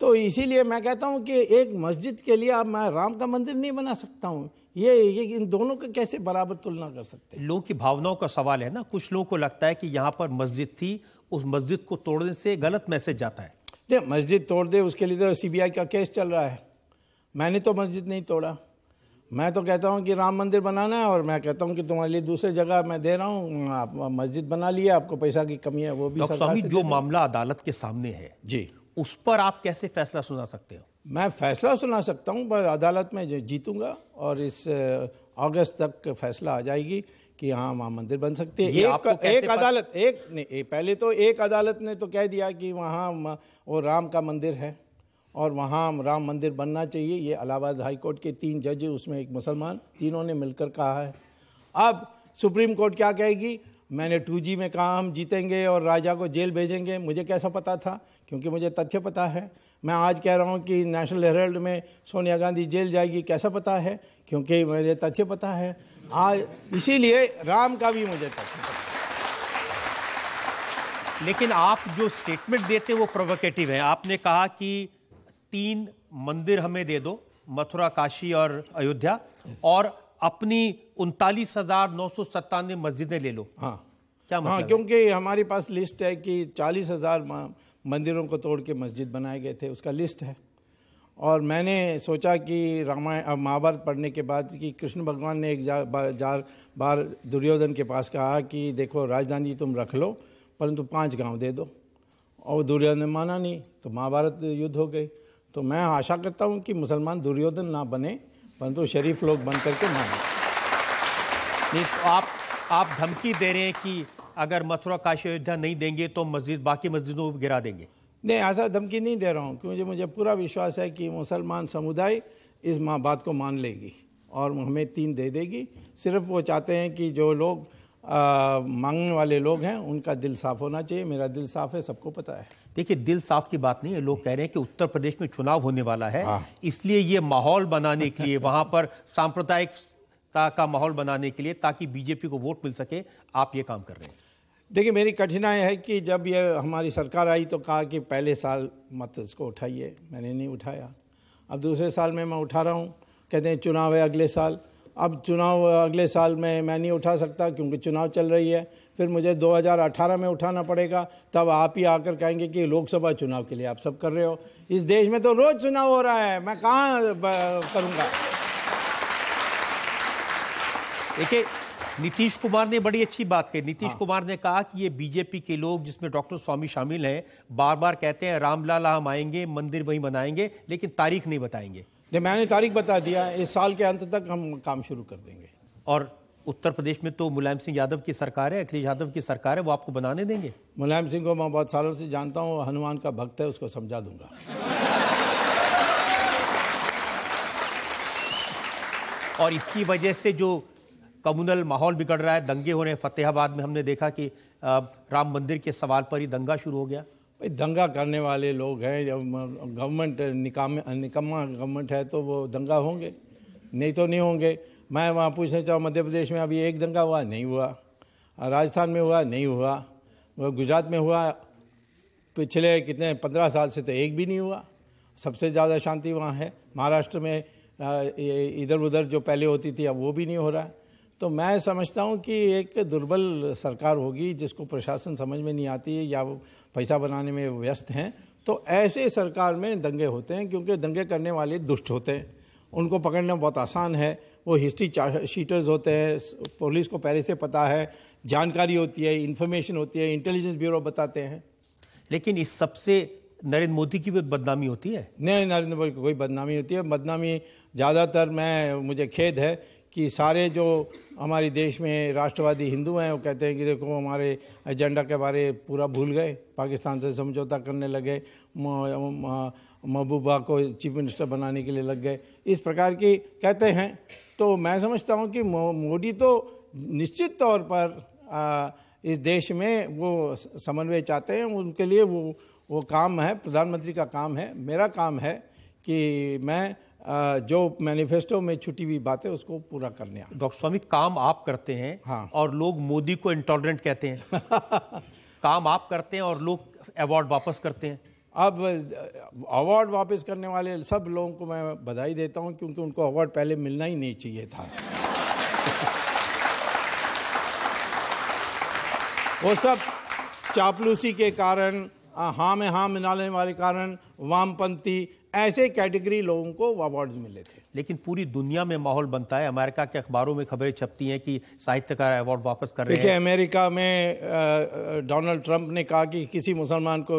तो इसीलिए मैं कहता हूँ कि एक मस्जिद के लिए अब मैं राम का मंदिर नहीं बना सकता हूँ ये, ये इन दोनों के कैसे बराबर तुलना कर सकते हैं लोग की भावनाओं का सवाल है ना कुछ लोगों को लगता है कि यहाँ पर मस्जिद थी उस मस्जिद को तोड़ने से गलत मैसेज जाता है नहीं मस्जिद तोड़ दे उसके लिए तो सीबीआई का केस चल रहा है मैंने तो मस्जिद नहीं तोड़ा मैं तो कहता हूँ कि राम मंदिर बनाना है और मैं कहता हूँ कि तुम्हारे लिए दूसरी जगह मैं दे रहा हूँ आप मस्जिद बना लिया आपको पैसा की कमी है वो भी स्वामी जो मामला अदालत के सामने है जी उस पर आप कैसे फैसला सुना सकते हो मैं फैसला सुना सकता हूँ पर अदालत में जीतूंगा और इस अगस्त तक फैसला आ जाएगी कि हाँ वहाँ मंदिर बन सकते हैं एक, एक अदालत एक नहीं पहले तो एक अदालत ने तो कह दिया कि वहाँ वो राम का मंदिर है और वहाँ राम मंदिर बनना चाहिए ये इलाहाबाद हाईकोर्ट के तीन जज उसमें एक मुसलमान तीनों ने मिलकर कहा है अब सुप्रीम कोर्ट क्या कहेगी मैंने टू जी में कहा हम जीतेंगे और राजा को जेल भेजेंगे मुझे कैसा पता था क्योंकि मुझे तथ्य पता है मैं आज कह रहा हूँ कि नेशनल हेराल्ड में सोनिया गांधी जेल जाएगी कैसा पता है क्योंकि मुझे तथ्य पता है हाँ इसीलिए राम का भी मुझे पसंद लेकिन आप जो स्टेटमेंट देते वो प्रोवोकेटिव है आपने कहा कि तीन मंदिर हमें दे दो मथुरा काशी और अयोध्या और अपनी उनतालीस हजार नौ सौ सत्तानवे मस्जिदें ले लो हाँ क्या हाँ, मतलब हाँ क्योंकि हमारे पास लिस्ट है कि चालीस हजार मंदिरों को तोड़ के मस्जिद बनाए गए थे उसका लिस्ट है और मैंने सोचा कि रामायण महाभारत पढ़ने के बाद कि कृष्ण भगवान ने एक जार बार, बार दुर्योधन के पास कहा कि देखो राजधानी तुम रख लो परंतु पांच गांव दे दो और दुर्योधन ने माना नहीं तो महाभारत युद्ध हो गए तो मैं आशा करता हूँ कि मुसलमान दुर्योधन ना बने परंतु शरीफ लोग बन करके माने तो आप आप धमकी दे रहे हैं कि अगर मथुरा काशी अयोध्या नहीं देंगे तो मस्जिद बाकी मस्जिदों को गिरा देंगे नहीं ऐसा धमकी नहीं दे रहा हूँ क्योंकि मुझे पूरा विश्वास है कि मुसलमान समुदाय इस माँ बात को मान लेगी और हमें तीन दे देगी सिर्फ वो चाहते हैं कि जो लोग मांगने वाले लोग हैं उनका दिल साफ होना चाहिए मेरा दिल साफ है सबको पता है देखिए दिल साफ की बात नहीं है लोग कह रहे हैं कि उत्तर प्रदेश में चुनाव होने वाला है हाँ। इसलिए ये माहौल बनाने के लिए वहां पर सांप्रदायिकता का माहौल बनाने के लिए ताकि बीजेपी को वोट मिल सके आप ये काम कर रहे हैं देखिए मेरी कठिनाई है कि जब ये हमारी सरकार आई तो कहा कि पहले साल मत उसको उठाइए मैंने नहीं उठाया अब दूसरे साल में मैं उठा रहा हूँ कहते हैं चुनाव है अगले साल अब चुनाव अगले साल में मैं नहीं उठा सकता क्योंकि चुनाव चल रही है फिर मुझे 2018 में उठाना पड़ेगा तब आप ही आकर कहेंगे कि लोकसभा चुनाव के लिए आप सब कर रहे हो इस देश में तो रोज़ चुनाव हो रहा है मैं कहाँ करूँगा देखिए नीतीश कुमार ने बड़ी अच्छी बात कही नीतीश हाँ। कुमार ने कहा कि ये बीजेपी के लोग जिसमें डॉक्टर स्वामी शामिल हैं बार बार कहते हैं रामलाला हम आएंगे मंदिर वहीं बनाएंगे लेकिन तारीख नहीं बताएंगे जी मैंने तारीख बता दिया इस साल के अंत तक हम काम शुरू कर देंगे और उत्तर प्रदेश में तो मुलायम सिंह यादव की सरकार है अखिलेश यादव की सरकार है वो आपको बनाने देंगे मुलायम सिंह को मैं बहुत सालों से जानता हूँ हनुमान का भक्त है उसको समझा दूंगा और इसकी वजह से जो कम्युनल माहौल बिगड़ रहा है दंगे हो रहे हैं फतेहाबाद में हमने देखा कि राम मंदिर के सवाल पर ही दंगा शुरू हो गया भाई दंगा करने वाले लोग हैं जब गवर्नमेंट निकाम निकम्मा गवर्नमेंट है तो वो दंगा होंगे नहीं तो नहीं होंगे मैं वहाँ पूछना चाहूँ मध्य प्रदेश में अभी एक दंगा हुआ नहीं हुआ राजस्थान में हुआ नहीं हुआ गुजरात में हुआ पिछले कितने पंद्रह साल से तो एक भी नहीं हुआ सबसे ज़्यादा शांति वहाँ है महाराष्ट्र में इधर उधर जो पहले होती थी अब वो भी नहीं हो रहा है तो मैं समझता हूँ कि एक दुर्बल सरकार होगी जिसको प्रशासन समझ में नहीं आती है या वो पैसा बनाने में व्यस्त हैं तो ऐसे सरकार में दंगे होते हैं क्योंकि दंगे करने वाले दुष्ट होते हैं उनको पकड़ना बहुत आसान है वो हिस्ट्री शीटर्स होते हैं पुलिस को पहले से पता है जानकारी होती है इन्फॉर्मेशन होती है इंटेलिजेंस ब्यूरो बताते हैं लेकिन इस सबसे नरेंद्र मोदी की भी बदनामी होती है नहीं नरेंद्र मोदी की कोई बदनामी होती है बदनामी ज़्यादातर मैं मुझे खेद है कि सारे जो हमारे देश में राष्ट्रवादी हिंदू हैं वो कहते हैं कि देखो हमारे एजेंडा के बारे पूरा भूल गए पाकिस्तान से समझौता करने लगे महबूबा को चीफ मिनिस्टर बनाने के लिए लग गए इस प्रकार की कहते हैं तो मैं समझता हूँ कि मोदी तो निश्चित तौर पर आ, इस देश में वो समन्वय चाहते हैं उनके लिए वो वो काम है प्रधानमंत्री का काम है मेरा काम है कि मैं जो मैनिफेस्टो में छुटी हुई बातें उसको पूरा करने डॉक्टर स्वामी काम आप करते हैं हाँ और लोग मोदी को इंटॉलरेंट कहते हैं काम आप करते हैं और लोग अवार्ड वापस करते हैं अब अवार्ड वापस करने वाले सब लोगों को मैं बधाई देता हूं क्योंकि उनको अवार्ड पहले मिलना ही नहीं चाहिए था वो सब चापलूसी के कारण हाँ में हाँ मिलाने वाले कारण वामपंथी ऐसे कैटेगरी लोगों को अवार्ड मिले थे लेकिन पूरी दुनिया में माहौल बनता है अमेरिका के अखबारों में खबरें छपती हैं कि साहित्यकार अवार्ड वापस कर रहे हैं अमेरिका में डोनाल्ड ट्रंप ने कहा कि किसी मुसलमान को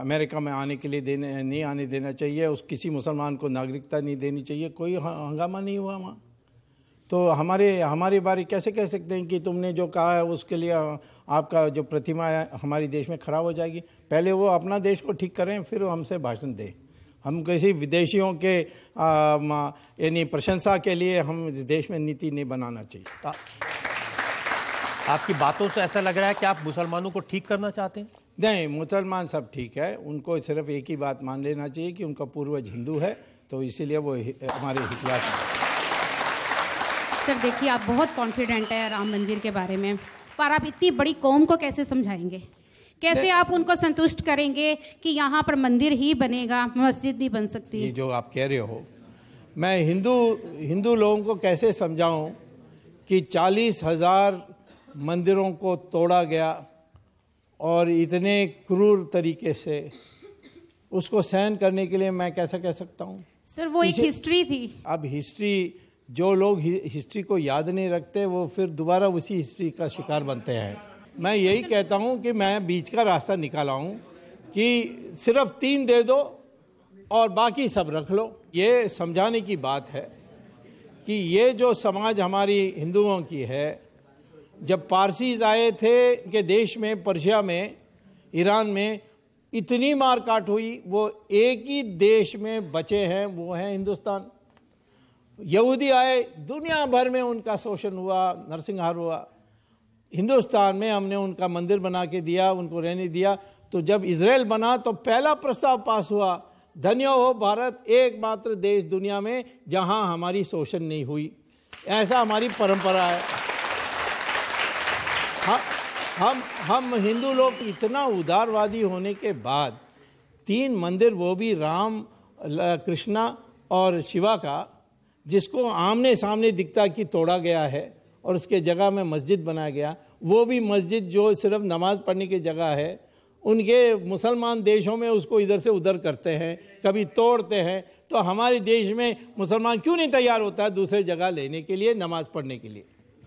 अमेरिका में आने के लिए देने नहीं आने देना चाहिए उस किसी मुसलमान को नागरिकता नहीं देनी चाहिए कोई हंगामा नहीं हुआ वहाँ तो हमारे हमारे बारे कैसे कह सकते हैं कि तुमने जो कहा है उसके लिए आपका जो प्रतिमा है हमारे देश में खराब हो जाएगी पहले वो अपना देश को ठीक करें फिर हमसे भाषण दें हम किसी विदेशियों के यानी प्रशंसा के लिए हम इस देश में नीति नहीं बनाना चाहिए आपकी बातों से ऐसा लग रहा है कि आप मुसलमानों को ठीक करना चाहते हैं नहीं मुसलमान सब ठीक है उनको सिर्फ एक ही बात मान लेना चाहिए कि उनका पूर्वज हिंदू है तो इसीलिए वो हमारे हिटलर सर देखिए आप बहुत कॉन्फिडेंट है राम मंदिर के बारे में पर आप इतनी बड़ी कौम को कैसे समझाएंगे कैसे आप उनको संतुष्ट करेंगे कि यहाँ पर मंदिर ही बनेगा मस्जिद नहीं बन सकती ये जो आप कह रहे हो मैं हिंदू हिंदू लोगों को कैसे समझाऊं कि चालीस हजार मंदिरों को तोड़ा गया और इतने क्रूर तरीके से उसको सहन करने के लिए मैं कैसा कह सकता हूँ सर वो एक हिस्ट्री थी अब हिस्ट्री जो लोग हिस्ट्री को याद नहीं रखते वो फिर दोबारा उसी हिस्ट्री का शिकार बनते हैं मैं यही कहता हूँ कि मैं बीच का रास्ता निकालाऊँ कि सिर्फ तीन दे दो और बाकी सब रख लो ये समझाने की बात है कि ये जो समाज हमारी हिंदुओं की है जब पारसीज आए थे के देश में पर्शिया में ईरान में इतनी मार काट हुई वो एक ही देश में बचे हैं वो हैं हिंदुस्तान यहूदी आए दुनिया भर में उनका शोषण हुआ नरसिंहार हुआ हिंदुस्तान में हमने उनका मंदिर बना के दिया उनको रहने दिया तो जब इसराइल बना तो पहला प्रस्ताव पास हुआ धन्य हो भारत एकमात्र देश दुनिया में जहां हमारी शोषण नहीं हुई ऐसा हमारी परंपरा है हम हम हम हिंदू लोग इतना उदारवादी होने के बाद तीन मंदिर वो भी राम कृष्णा और शिवा का जिसको आमने सामने दिखता कि तोड़ा गया है और उसके जगह में मस्जिद बनाया गया वो भी मस्जिद जो सिर्फ नमाज पढ़ने की जगह है उनके मुसलमान देशों में उसको इधर से उधर करते हैं कभी तोड़ते हैं तो हमारे देश में मुसलमान क्यों नहीं तैयार होता है दूसरे जगह लेने के लिए नमाज पढ़ने के लिए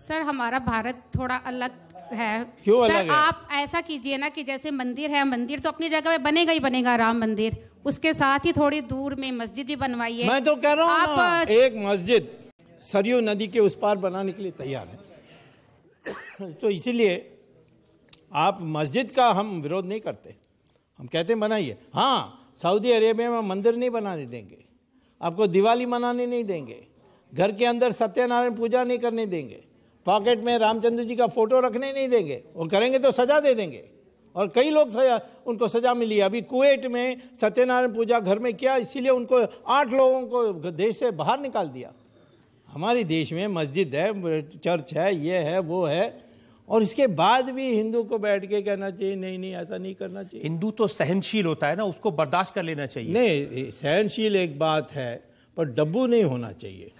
सर हमारा भारत थोड़ा अलग है क्यों सर अलग है? आप ऐसा कीजिए ना कि जैसे मंदिर है मंदिर तो अपनी जगह पे बनेगा ही बनेगा राम मंदिर उसके साथ ही थोड़ी दूर में मस्जिद भी बनवाइए मैं तो कह रहा हूँ आप एक मस्जिद सरयू नदी के उस पार बनाने के लिए तैयार है तो इसीलिए आप मस्जिद का हम विरोध नहीं करते हम कहते बनाइए हाँ सऊदी अरेबिया में मंदिर नहीं बनाने देंगे आपको दिवाली मनाने नहीं देंगे घर के अंदर सत्यनारायण पूजा नहीं करने देंगे पॉकेट में रामचंद्र जी का फोटो रखने नहीं देंगे वो करेंगे तो सजा दे देंगे और कई लोग सजा उनको सजा मिली अभी कुवैत में सत्यनारायण पूजा घर में किया इसीलिए उनको आठ लोगों को देश से बाहर निकाल दिया हमारे देश में मस्जिद है चर्च है ये है वो है और इसके बाद भी हिंदू को बैठ के कहना चाहिए नहीं नहीं ऐसा नहीं करना चाहिए हिंदू तो सहनशील होता है ना उसको बर्दाश्त कर लेना चाहिए नहीं सहनशील एक बात है पर डब्बू नहीं होना चाहिए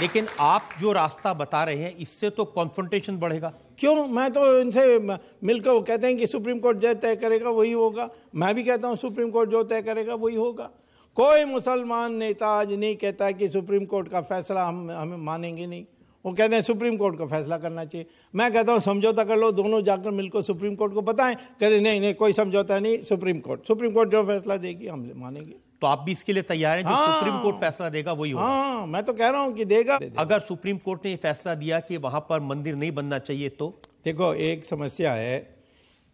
लेकिन आप जो रास्ता बता रहे हैं इससे तो कॉन्फ्रेंटेशन बढ़ेगा क्यों मैं तो इनसे मिलकर वो कहते हैं कि सुप्रीम कोर्ट जो तय करेगा वही होगा मैं भी कहता हूँ सुप्रीम कोर्ट जो तय करेगा वही होगा कोई मुसलमान नेता आज नहीं कहता कि सुप्रीम कोर्ट का फैसला हम हमें मानेंगे नहीं वो कहते हैं सुप्रीम कोर्ट का फैसला करना चाहिए मैं कहता हूँ समझौता कर लो दोनों जाकर मिलकर सुप्रीम कोर्ट को बताएं कहते नहीं नहीं कोई समझौता नहीं सुप्रीम कोर्ट सुप्रीम कोर्ट जो फैसला देगी हम मानेंगे तो आप भी इसके लिए तैयार हैं जो हाँ, सुप्रीम कोर्ट फैसला देगा वही होगा हाँ, मैं तो कह रहा हूँ कि देगा दे, दे। अगर सुप्रीम कोर्ट ने फैसला दिया कि वहां पर मंदिर नहीं बनना चाहिए तो देखो एक समस्या है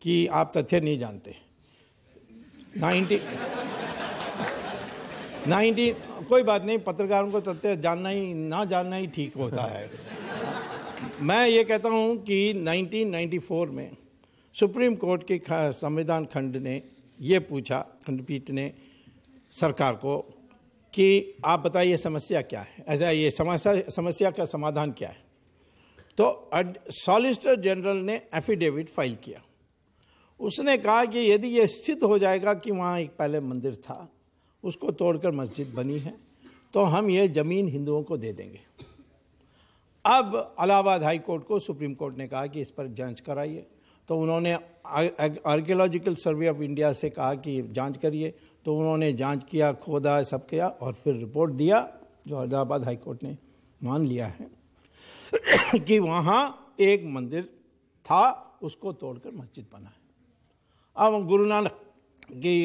कि आप तथ्य नहीं जानते नाइनटी नाइनटी कोई बात नहीं पत्रकारों को तथ्य जानना ही ना जानना ही ठीक होता है मैं ये कहता हूँ कि 1994 में सुप्रीम कोर्ट के संविधान खंड ने ये पूछा खंडपीठ ने सरकार को कि आप बताइए समस्या क्या है ऐसा ये समस्या समस्या का समाधान क्या है तो सॉलिसिटर जनरल ने एफिडेविट फाइल किया उसने कहा कि यदि ये सिद्ध हो जाएगा कि वहाँ एक पहले मंदिर था उसको तोड़कर मस्जिद बनी है तो हम ये ज़मीन हिंदुओं को दे देंगे अब इलाहाबाद हाई कोर्ट को सुप्रीम कोर्ट ने कहा कि इस पर जांच कराइए तो उन्होंने आर्कियोलॉजिकल सर्वे ऑफ इंडिया से कहा कि जांच करिए तो उन्होंने जांच किया खोदा सब किया और फिर रिपोर्ट दिया जो हैदराबाद हाईकोर्ट ने मान लिया है कि वहाँ एक मंदिर था उसको तोड़कर मस्जिद बना है अब गुरु नानक की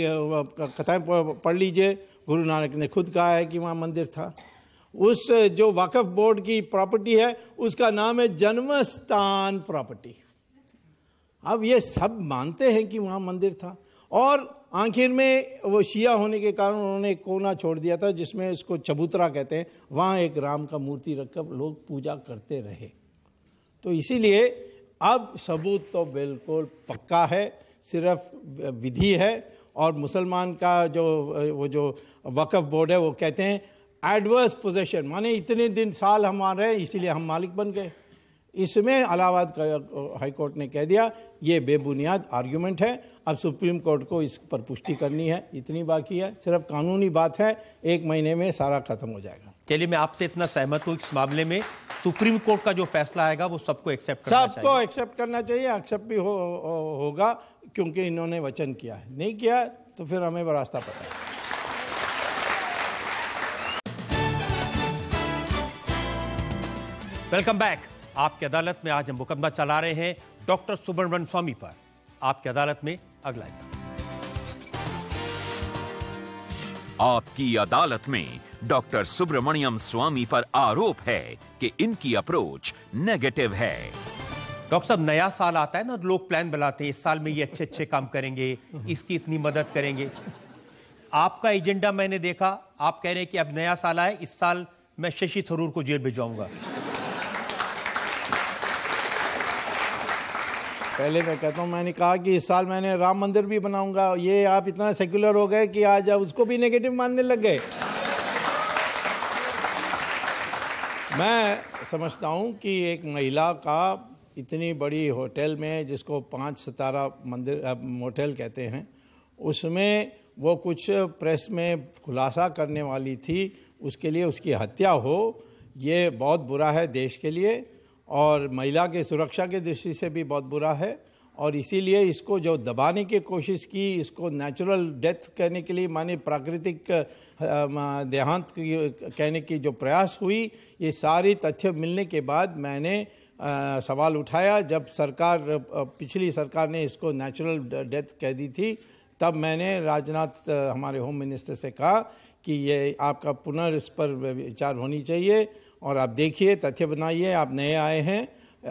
कथाएं पढ़ लीजिए गुरु नानक ने खुद कहा है कि वहाँ मंदिर था उस जो वाकफ बोर्ड की प्रॉपर्टी है उसका नाम है जन्मस्थान प्रॉपर्टी अब ये सब मानते हैं कि वहाँ मंदिर था और आखिर में वो शिया होने के कारण उन्होंने एक कोना छोड़ दिया था जिसमें इसको चबूतरा कहते हैं वहाँ एक राम का मूर्ति रखकर लोग पूजा करते रहे तो इसीलिए अब सबूत तो बिल्कुल पक्का है सिर्फ विधि है और मुसलमान का जो वो जो वक्फ बोर्ड है वो कहते हैं एडवर्स पोजेशन माने इतने दिन साल हमारे हैं इसीलिए हम मालिक बन गए इसमें अलाहाबाद हाईकोर्ट ने कह दिया ये बेबुनियाद आर्ग्यूमेंट है अब सुप्रीम कोर्ट को इस पर पुष्टि करनी है इतनी बाकी है सिर्फ कानूनी बात है एक महीने में सारा खत्म हो जाएगा चलिए मैं आपसे इतना सहमत हूँ इस मामले में सुप्रीम कोर्ट का जो फैसला आएगा वो सबको एक्सेप्ट सबको एक्सेप्ट करना चाहिए एक्सेप्ट भी हो, हो, होगा क्योंकि इन्होंने वचन किया है नहीं किया तो फिर हमें रास्ता पता है वेलकम बैक आपकी अदालत में आज हम मुकदमा चला रहे हैं डॉक्टर सुब्रमण्यम स्वामी पर आपकी अदालत में अगला आपकी अदालत में डॉक्टर सुब्रमण्यम स्वामी पर आरोप है कि इनकी अप्रोच नेगेटिव है डॉक्टर साहब नया साल आता है ना लोग प्लान बनाते हैं इस साल में ये अच्छे अच्छे काम करेंगे इसकी इतनी मदद करेंगे आपका एजेंडा मैंने देखा आप कह रहे हैं कि अब नया साल आए इस साल मैं शशि थरूर को जेल भिजवाऊंगा पहले मैं कहता हूँ मैंने कहा कि इस साल मैंने राम मंदिर भी बनाऊंगा ये आप इतना सेक्युलर हो गए कि आज आप उसको भी नेगेटिव मानने लग गए मैं समझता हूँ कि एक महिला का इतनी बड़ी होटल में जिसको पाँच सितारा मंदिर होटल कहते हैं उसमें वो कुछ प्रेस में खुलासा करने वाली थी उसके लिए उसकी हत्या हो ये बहुत बुरा है देश के लिए और महिला के सुरक्षा के दृष्टि से भी बहुत बुरा है और इसीलिए इसको जो दबाने की कोशिश की इसको नेचुरल डेथ कहने के लिए माने प्राकृतिक देहांत कहने की जो प्रयास हुई ये सारी तथ्य मिलने के बाद मैंने आ, सवाल उठाया जब सरकार पिछली सरकार ने इसको नेचुरल डेथ कह दी थी तब मैंने राजनाथ हमारे होम मिनिस्टर से कहा कि ये आपका पुनर् इस पर विचार होनी चाहिए और आप देखिए तथ्य बनाइए आप नए आए हैं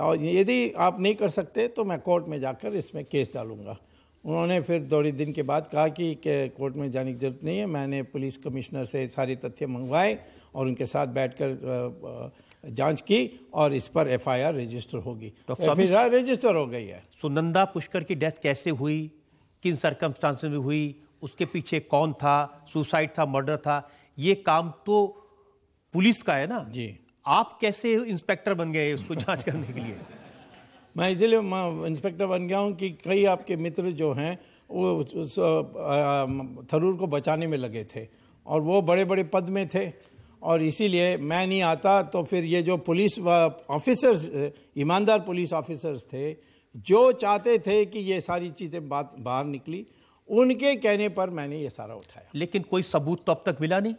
और यदि आप नहीं कर सकते तो मैं कोर्ट में जाकर इसमें केस डालूंगा उन्होंने फिर थोड़ी दिन के बाद कहा कि कोर्ट में जाने की जरूरत नहीं है मैंने पुलिस कमिश्नर से सारे तथ्य मंगवाए और उनके साथ बैठकर जांच की और इस पर एफआईआर रजिस्टर होगी डॉक्टर रजिस्टर हो गई है सुनंदा पुष्कर की डेथ कैसे हुई किन सरकमस्टांसेस में हुई उसके पीछे कौन था सुसाइड था मर्डर था ये काम तो पुलिस का है ना जी आप कैसे इंस्पेक्टर बन गए उसको जांच करने के लिए मैं इसलिए इंस्पेक्टर बन गया हूँ कि कई आपके मित्र जो हैं वो थरूर को बचाने में लगे थे और वो बड़े बड़े पद में थे और इसीलिए मैं नहीं आता तो फिर ये जो पुलिस ऑफिसर्स ईमानदार पुलिस ऑफिसर्स थे जो चाहते थे कि ये सारी चीज़ें बात बाहर निकली उनके कहने पर मैंने ये सारा उठाया लेकिन कोई सबूत तो अब तक मिला नहीं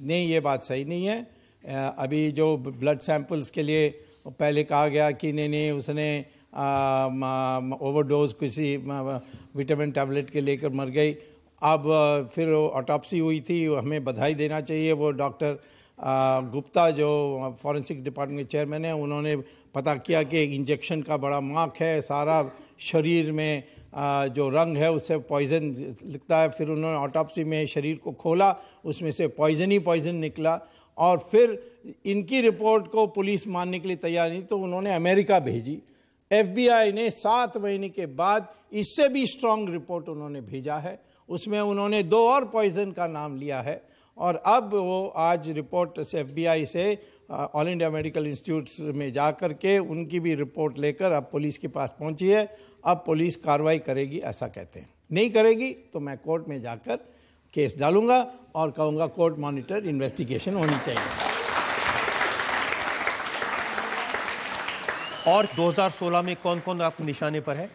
नहीं ये बात सही नहीं है अभी जो ब्लड सैंपल्स के लिए पहले कहा गया कि नहीं नहीं उसने ओवरडोज किसी विटामिन टैबलेट के लेकर मर गई अब फिर ऑटोपसी हुई थी हमें बधाई देना चाहिए वो डॉक्टर गुप्ता जो फॉरेंसिक डिपार्टमेंट के चेयरमैन हैं उन्होंने पता किया कि इंजेक्शन का बड़ा मार्क है सारा शरीर में जो रंग है उससे पॉइजन लिखता है फिर उन्होंने ऑटोपसी में शरीर को खोला उसमें से पॉइजन ही पॉइजन निकला और फिर इनकी रिपोर्ट को पुलिस मानने के लिए तैयार नहीं तो उन्होंने अमेरिका भेजी एफबीआई ने सात महीने के बाद इससे भी स्ट्रांग रिपोर्ट उन्होंने भेजा है उसमें उन्होंने दो और पॉइजन का नाम लिया है और अब वो आज रिपोर्ट से एफ से ऑल इंडिया मेडिकल इंस्टीट्यूट में जा कर के उनकी भी रिपोर्ट लेकर अब पुलिस के पास पहुंची है अब पुलिस कार्रवाई करेगी ऐसा कहते हैं नहीं करेगी तो मैं कोर्ट में जाकर केस डालूंगा और कहूँगा कोर्ट मॉनिटर इन्वेस्टिगेशन होनी चाहिए और 2016 में कौन कौन आपके निशाने पर है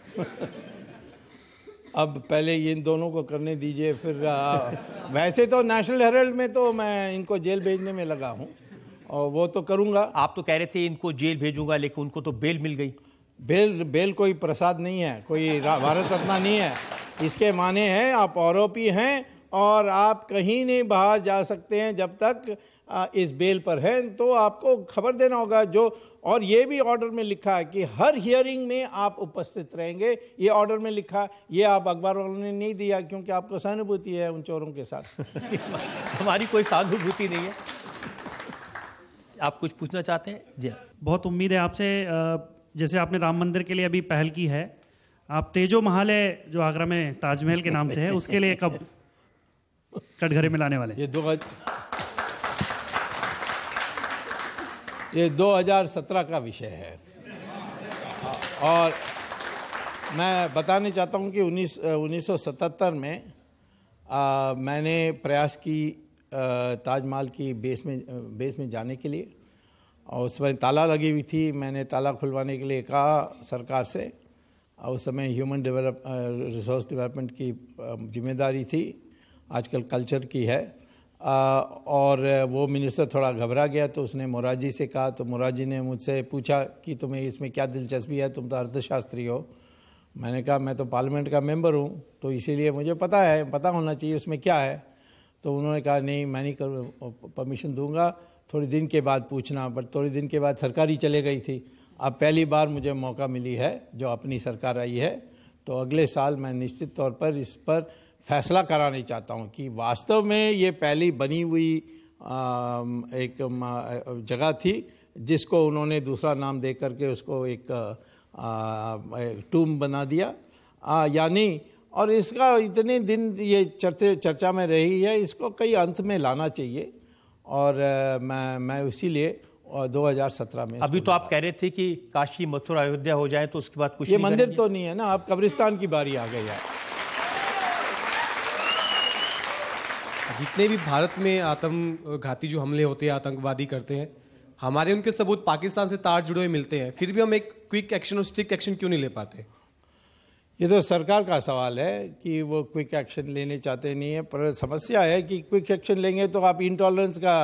अब पहले इन दोनों को करने दीजिए फिर आ, वैसे तो नेशनल हेरल्ड में तो मैं इनको जेल भेजने में लगा हूँ और वो तो करूँगा आप तो कह रहे थे इनको जेल भेजूंगा लेकिन उनको तो बेल मिल गई बेल बेल कोई प्रसाद नहीं है कोई भारत रत्ना नहीं है इसके माने हैं आप आरोपी हैं और आप कहीं नहीं बाहर जा सकते हैं जब तक इस बेल पर है तो आपको खबर देना होगा जो और ये भी ऑर्डर में लिखा है कि हर हियरिंग में आप उपस्थित रहेंगे ये ऑर्डर में लिखा ये आप अखबार वालों ने नहीं दिया क्योंकि आपको सहानुभूति है उन चोरों के साथ हमारी कोई सहानुभूति नहीं है आप कुछ पूछना चाहते हैं जी बहुत उम्मीद है आपसे जैसे आपने राम मंदिर के लिए अभी पहल की है आप तेजो महालय जो आगरा में ताजमहल के नाम से है उसके लिए कब कटघरे में लाने वाले ये दो ये 2017 का विषय है और मैं बताना चाहता हूँ कि उन्नीस उन्नीस में आ, मैंने प्रयास की ताजमहल की बेस में बेस में जाने के लिए और उस समय ताला लगी हुई थी मैंने ताला खुलवाने के लिए कहा सरकार से और उस समय ह्यूमन डेवलप रिसोर्स डेवलपमेंट की जिम्मेदारी थी आजकल कल्चर की है आ, और वो मिनिस्टर थोड़ा घबरा गया तो उसने मोराजी से कहा तो मोराजी ने मुझसे पूछा कि तुम्हें इसमें क्या दिलचस्पी है तुम तो अर्थशास्त्री हो मैंने कहा मैं तो पार्लियामेंट का मेंबर हूँ तो इसीलिए मुझे पता है पता होना चाहिए उसमें क्या है तो उन्होंने कहा नहीं मैं नहीं करूँ परमिशन दूंगा थोड़े दिन के बाद पूछना बट थोड़े दिन के बाद सरकार ही चले गई थी अब पहली बार मुझे मौका मिली है जो अपनी सरकार आई है तो अगले साल मैं निश्चित तौर पर इस पर फैसला कराना चाहता हूँ कि वास्तव में ये पहली बनी हुई एक जगह थी जिसको उन्होंने दूसरा नाम दे करके उसको एक, टूम बना दिया यानी और इसका इतने दिन ये चर्चे चर्चा में रही है इसको कई अंत में लाना चाहिए और मैं मैं इसीलिए और 2017 में अभी तो आप कह रहे थे कि काशी मथुरा अयोध्या हो जाए तो उसके बाद कुछ ये मंदिर तो नहीं है ना आप कब्रिस्तान की बारी आ गई है जितने भी भारत में आतम घाती जो हमले होते हैं आतंकवादी करते हैं हमारे उनके सबूत पाकिस्तान से तार जुड़े हुए मिलते हैं फिर भी हम एक क्विक एक्शन और स्ट्रिक एक्शन क्यों नहीं ले पाते ये तो सरकार का सवाल है कि वो क्विक एक्शन लेने चाहते नहीं है पर समस्या है कि क्विक एक्शन लेंगे तो आप इंटॉलरेंस का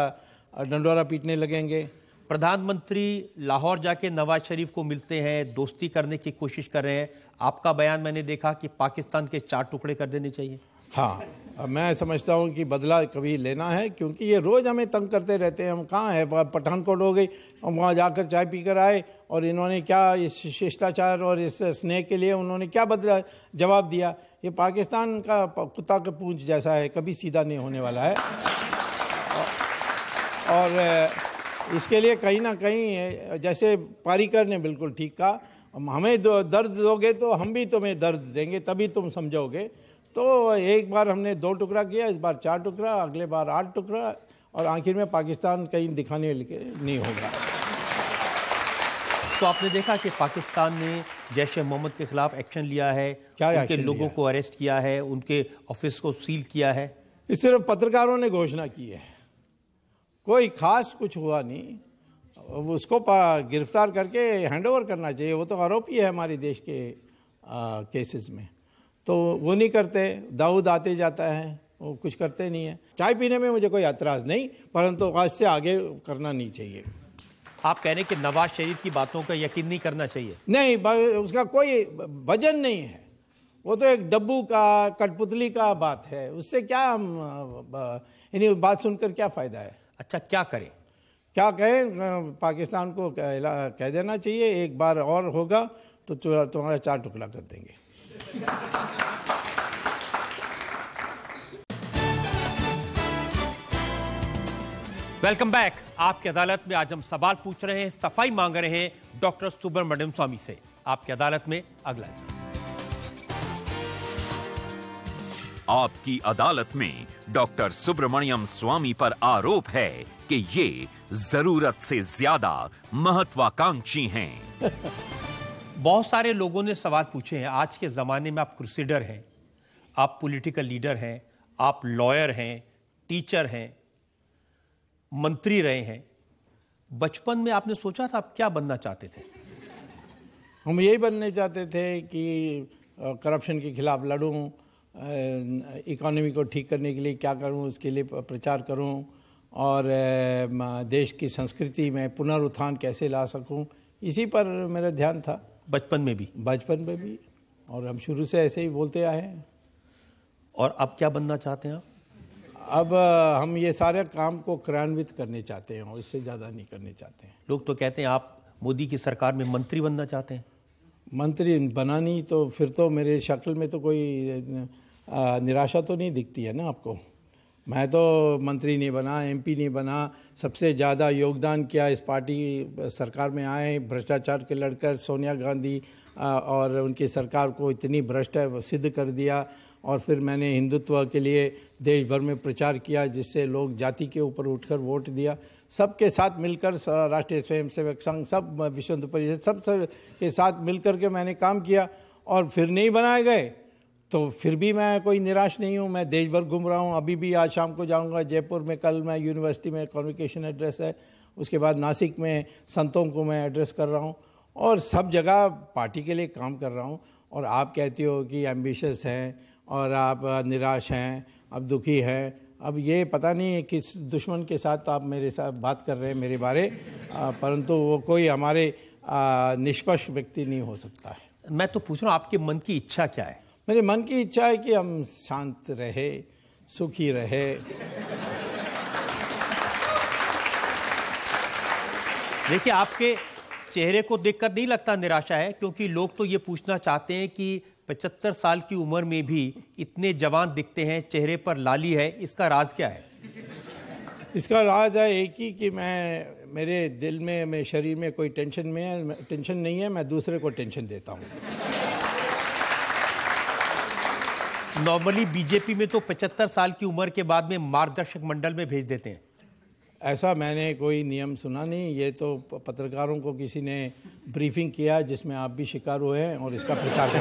डंडोरा पीटने लगेंगे प्रधानमंत्री लाहौर जाके नवाज शरीफ को मिलते हैं दोस्ती करने की कोशिश कर रहे हैं आपका बयान मैंने देखा कि पाकिस्तान के चार टुकड़े कर देने चाहिए हाँ अब मैं समझता हूँ कि बदला कभी लेना है क्योंकि ये रोज़ हमें तंग करते रहते हैं हम कहाँ हैं पठानकोट हो गई हम वहाँ जाकर चाय पीकर आए और इन्होंने क्या इस शिष्टाचार और इस स्नेह के लिए उन्होंने क्या बदला जवाब दिया ये पाकिस्तान का कुत्ता का पूंछ जैसा है कभी सीधा नहीं होने वाला है और इसके लिए कहीं ना कहीं जैसे पारिकर ने बिल्कुल ठीक कहा हमें दर्द दोगे तो हम भी तुम्हें दर्द देंगे तभी तुम समझोगे तो एक बार हमने दो टुकड़ा किया इस बार चार टुकड़ा अगले बार आठ टुकड़ा और आखिर में पाकिस्तान कहीं दिखाने नहीं होगा तो आपने देखा कि पाकिस्तान ने जैश मोहम्मद के खिलाफ एक्शन लिया है क्या उनके लोगों को अरेस्ट किया है उनके ऑफिस को सील किया है सिर्फ पत्रकारों ने घोषणा की है कोई खास कुछ हुआ नहीं उसको गिरफ्तार करके हैंडओवर करना चाहिए वो तो आरोपी है हमारे देश के केसेस में तो वो नहीं करते दाऊद आते जाता है वो कुछ करते नहीं है चाय पीने में मुझे कोई एतराज़ नहीं परंतु आज से आगे करना नहीं चाहिए आप कह रहे हैं कि नवाज शरीफ की बातों का यकीन नहीं करना चाहिए नहीं उसका कोई वजन नहीं है वो तो एक डब्बू का कठपुतली का बात है उससे क्या हम यानी बात सुनकर क्या फ़ायदा है अच्छा क्या करें क्या कहें पाकिस्तान को कह देना चाहिए एक बार और होगा तो तुम्हारा चार टुकड़ा कर देंगे वेलकम बैक आपकी अदालत में आज हम सवाल पूछ रहे हैं सफाई मांग रहे हैं डॉक्टर सुब्रमण्यम स्वामी से आपकी अदालत में अगला आपकी अदालत में डॉक्टर सुब्रमण्यम स्वामी पर आरोप है कि ये जरूरत से ज्यादा महत्वाकांक्षी हैं। बहुत सारे लोगों ने सवाल पूछे हैं आज के ज़माने में आप क्रूसिडर हैं आप पॉलिटिकल लीडर हैं आप लॉयर हैं टीचर हैं मंत्री रहे हैं बचपन में आपने सोचा था आप क्या बनना चाहते थे हम यही बनने चाहते थे कि करप्शन के खिलाफ लड़ूं इकोनॉमी को ठीक करने के लिए क्या करूं उसके लिए प्रचार करूं और देश की संस्कृति में पुनरुत्थान कैसे ला सकूं इसी पर मेरा ध्यान था बचपन में भी बचपन में भी और हम शुरू से ऐसे ही बोलते आए हैं और अब क्या बनना चाहते हैं आप अब हम ये सारे काम को क्रियान्वित करने चाहते हैं और इससे ज़्यादा नहीं करने चाहते हैं लोग तो कहते हैं आप मोदी की सरकार में मंत्री बनना चाहते हैं मंत्री बनानी तो फिर तो मेरे शक्ल में तो कोई निराशा तो नहीं दिखती है ना आपको मैं तो मंत्री नहीं बना एमपी नहीं बना सबसे ज़्यादा योगदान किया इस पार्टी सरकार में आए भ्रष्टाचार के लड़कर सोनिया गांधी और उनकी सरकार को इतनी भ्रष्ट सिद्ध कर दिया और फिर मैंने हिंदुत्व के लिए देश भर में प्रचार किया जिससे लोग जाति के ऊपर उठकर वोट दिया सबके साथ मिलकर राष्ट्रीय स्वयंसेवक संघ सब विश्व परिषद सब के साथ मिलकर के मैंने काम किया और फिर नहीं बनाए गए तो फिर भी मैं कोई निराश नहीं हूँ मैं देश भर घूम रहा हूँ अभी भी आज शाम को जाऊँगा जयपुर में कल मैं यूनिवर्सिटी में कॉन्विकेशन एड्रेस है उसके बाद नासिक में संतों को मैं एड्रेस कर रहा हूँ और सब जगह पार्टी के लिए काम कर रहा हूँ और आप कहते हो कि एम्बिशस हैं और आप निराश हैं आप दुखी हैं अब ये पता नहीं किस दुश्मन के साथ आप मेरे साथ बात कर रहे हैं मेरे बारे परंतु वो कोई हमारे निष्पक्ष व्यक्ति नहीं हो सकता है मैं तो पूछ रहा हूँ आपके मन की इच्छा क्या है मेरे मन की इच्छा है कि हम शांत रहे सुखी रहे देखिए आपके चेहरे को देखकर नहीं लगता निराशा है क्योंकि लोग तो ये पूछना चाहते हैं कि पचहत्तर साल की उम्र में भी इतने जवान दिखते हैं चेहरे पर लाली है इसका राज क्या है इसका राज है एक ही कि मैं मेरे दिल में मेरे शरीर में कोई टेंशन में टेंशन नहीं है मैं दूसरे को टेंशन देता हूँ नॉर्मली बीजेपी में तो 75 साल की उम्र के बाद में मार्गदर्शक मंडल में भेज देते हैं ऐसा मैंने कोई नियम सुना नहीं ये तो पत्रकारों को किसी ने ब्रीफिंग किया जिसमें आप भी शिकार हुए हैं और इसका प्रचार कर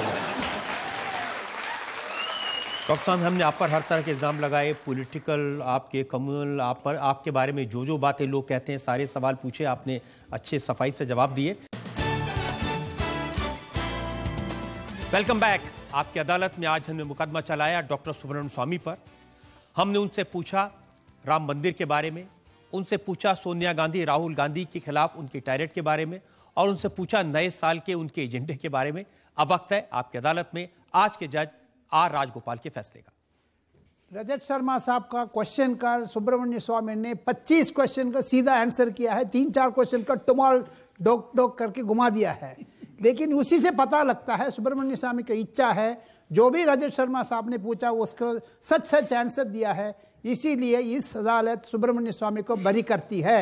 डॉक्टर साहब हमने आप पर हर तरह के इल्ज़ाम लगाए पॉलिटिकल आपके कम्युनल आप पर आपके बारे में जो जो बातें लोग कहते हैं सारे सवाल पूछे आपने अच्छे सफाई से जवाब दिए वेलकम बैक आपकी अदालत में आज हमने मुकदमा चलाया डॉक्टर सुब्रमण्य स्वामी पर हमने उनसे पूछा राम मंदिर के बारे में उनसे पूछा सोनिया गांधी राहुल गांधी के खिलाफ उनके टायरेट के बारे में और उनसे पूछा नए साल के उनके एजेंडे के बारे में अब वक्त है आपकी अदालत में आज के जज आर राजगोपाल के फैसले का रजत शर्मा साहब का क्वेश्चन का सुब्रमण्य स्वामी ने 25 क्वेश्चन का सीधा आंसर किया है तीन चार क्वेश्चन का टुमाल डोक डोक करके घुमा दिया है लेकिन उसी से पता लगता है सुब्रमण्य स्वामी की इच्छा है जो भी रजत शर्मा साहब ने पूछा उसको सच सच आंसर दिया है इसीलिए इस अदालत सुब्रमण्य स्वामी को बरी करती है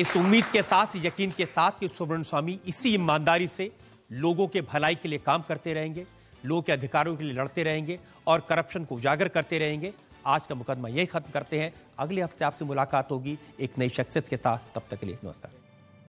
इस उम्मीद के साथ यकीन के साथ कि सुब्रमण्य स्वामी इसी ईमानदारी से लोगों के भलाई के लिए काम करते रहेंगे लोगों के अधिकारों के लिए लड़ते रहेंगे और करप्शन को उजागर करते रहेंगे आज का मुकदमा यही खत्म करते हैं अगले हफ्ते आपसे मुलाकात होगी एक नई शख्सियत के साथ तब तक के लिए नमस्कार